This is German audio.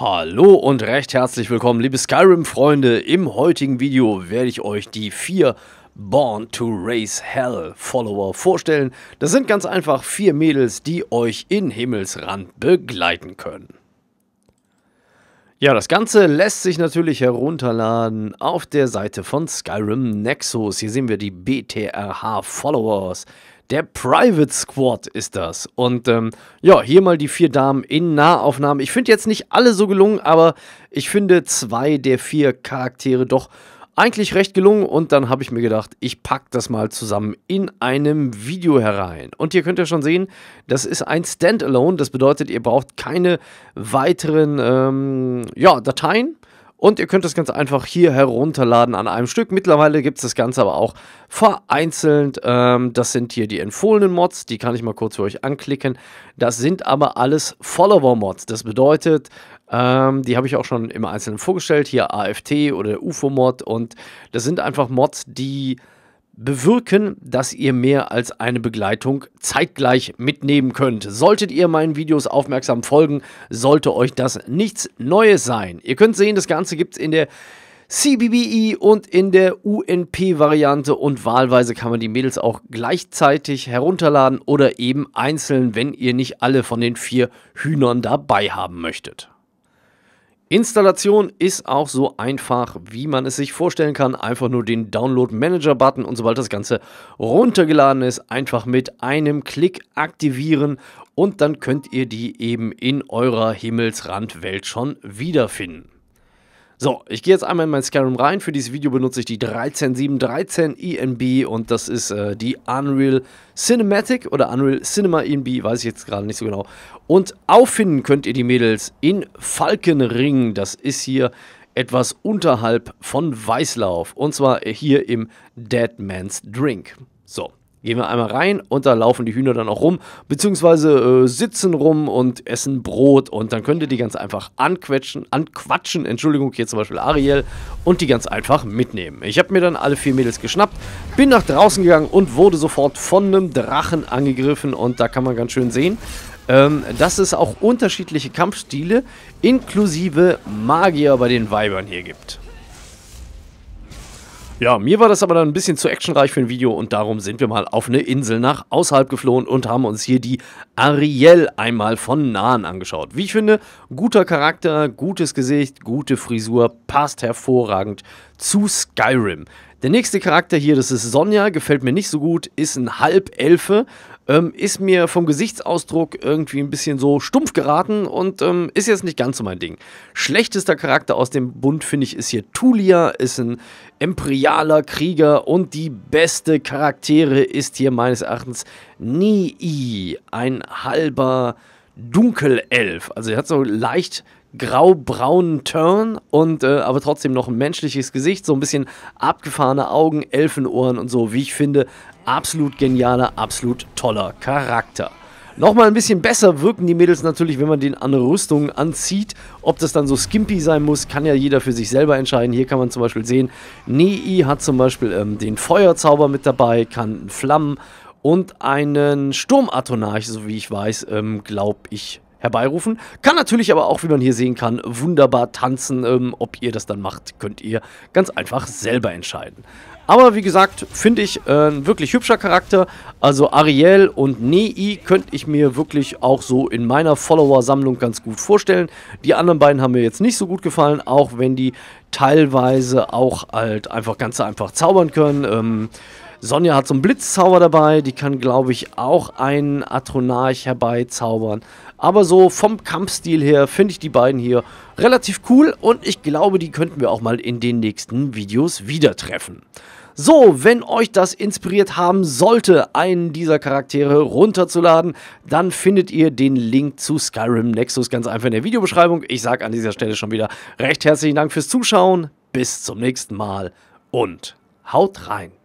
Hallo und recht herzlich willkommen, liebe Skyrim-Freunde. Im heutigen Video werde ich euch die vier Born to Race Hell Follower vorstellen. Das sind ganz einfach vier Mädels, die euch in Himmelsrand begleiten können. Ja, das Ganze lässt sich natürlich herunterladen auf der Seite von Skyrim Nexus. Hier sehen wir die BTRH Followers. Der Private Squad ist das. Und ähm, ja, hier mal die vier Damen in Nahaufnahmen. Ich finde jetzt nicht alle so gelungen, aber ich finde zwei der vier Charaktere doch eigentlich recht gelungen und dann habe ich mir gedacht, ich packe das mal zusammen in einem Video herein. Und hier könnt ihr schon sehen, das ist ein Standalone, das bedeutet, ihr braucht keine weiteren ähm, ja, Dateien, und ihr könnt das ganz einfach hier herunterladen an einem Stück. Mittlerweile gibt es das Ganze aber auch vereinzelt. Ähm, das sind hier die empfohlenen Mods, die kann ich mal kurz für euch anklicken. Das sind aber alles Follower-Mods. Das bedeutet, ähm, die habe ich auch schon im Einzelnen vorgestellt. Hier AFT oder UFO-Mod. Und das sind einfach Mods, die bewirken, dass ihr mehr als eine Begleitung zeitgleich mitnehmen könnt. Solltet ihr meinen Videos aufmerksam folgen, sollte euch das nichts Neues sein. Ihr könnt sehen, das Ganze gibt es in der CBBI e und in der UNP-Variante und wahlweise kann man die Mädels auch gleichzeitig herunterladen oder eben einzeln, wenn ihr nicht alle von den vier Hühnern dabei haben möchtet. Installation ist auch so einfach, wie man es sich vorstellen kann. Einfach nur den Download Manager Button und sobald das Ganze runtergeladen ist, einfach mit einem Klick aktivieren und dann könnt ihr die eben in eurer Himmelsrandwelt schon wiederfinden. So, ich gehe jetzt einmal in mein Skyrim rein. Für dieses Video benutze ich die 13713 ENB und das ist äh, die Unreal Cinematic oder Unreal Cinema ENB, weiß ich jetzt gerade nicht so genau. Und auffinden könnt ihr die Mädels in Falkenring. Das ist hier etwas unterhalb von Weißlauf und zwar hier im Dead Man's Drink. So gehen wir einmal rein und da laufen die Hühner dann auch rum, beziehungsweise äh, sitzen rum und essen Brot und dann könnt ihr die ganz einfach anquetschen, anquatschen, Entschuldigung, hier zum Beispiel Ariel und die ganz einfach mitnehmen. Ich habe mir dann alle vier Mädels geschnappt, bin nach draußen gegangen und wurde sofort von einem Drachen angegriffen und da kann man ganz schön sehen, ähm, dass es auch unterschiedliche Kampfstile inklusive Magier bei den Weibern hier gibt. Ja, mir war das aber dann ein bisschen zu actionreich für ein Video und darum sind wir mal auf eine Insel nach außerhalb geflohen und haben uns hier die Ariel einmal von nahen angeschaut. Wie ich finde, guter Charakter, gutes Gesicht, gute Frisur, passt hervorragend zu Skyrim. Der nächste Charakter hier, das ist Sonja, gefällt mir nicht so gut, ist ein Halbelfe, ähm, ist mir vom Gesichtsausdruck irgendwie ein bisschen so stumpf geraten und ähm, ist jetzt nicht ganz so mein Ding. Schlechtester Charakter aus dem Bund, finde ich, ist hier Tulia, ist ein imperialer Krieger und die beste Charaktere ist hier meines Erachtens Nii, ein halber Dunkelelf. Also er hat so leicht grau-braunen Turn und äh, aber trotzdem noch ein menschliches Gesicht, so ein bisschen abgefahrene Augen, Elfenohren und so, wie ich finde, absolut genialer, absolut toller Charakter. Nochmal ein bisschen besser wirken die Mädels natürlich, wenn man den an Rüstungen anzieht. Ob das dann so skimpy sein muss, kann ja jeder für sich selber entscheiden. Hier kann man zum Beispiel sehen, Nei hat zum Beispiel ähm, den Feuerzauber mit dabei, kann Flammen und einen Sturmatonarch, so wie ich weiß, ähm, glaube ich, herbeirufen. Kann natürlich aber auch, wie man hier sehen kann, wunderbar tanzen. Ähm, ob ihr das dann macht, könnt ihr ganz einfach selber entscheiden. Aber wie gesagt, finde ich äh, ein äh, wirklich hübscher Charakter. Also Ariel und Nei könnte ich mir wirklich auch so in meiner Follower-Sammlung ganz gut vorstellen. Die anderen beiden haben mir jetzt nicht so gut gefallen, auch wenn die teilweise auch halt einfach ganz einfach zaubern können. Ähm, Sonja hat so einen Blitzzauber dabei, die kann, glaube ich, auch einen Atronarch herbeizaubern. Aber so vom Kampfstil her finde ich die beiden hier relativ cool und ich glaube, die könnten wir auch mal in den nächsten Videos wieder treffen. So, wenn euch das inspiriert haben sollte, einen dieser Charaktere runterzuladen, dann findet ihr den Link zu Skyrim Nexus ganz einfach in der Videobeschreibung. Ich sage an dieser Stelle schon wieder recht herzlichen Dank fürs Zuschauen, bis zum nächsten Mal und haut rein!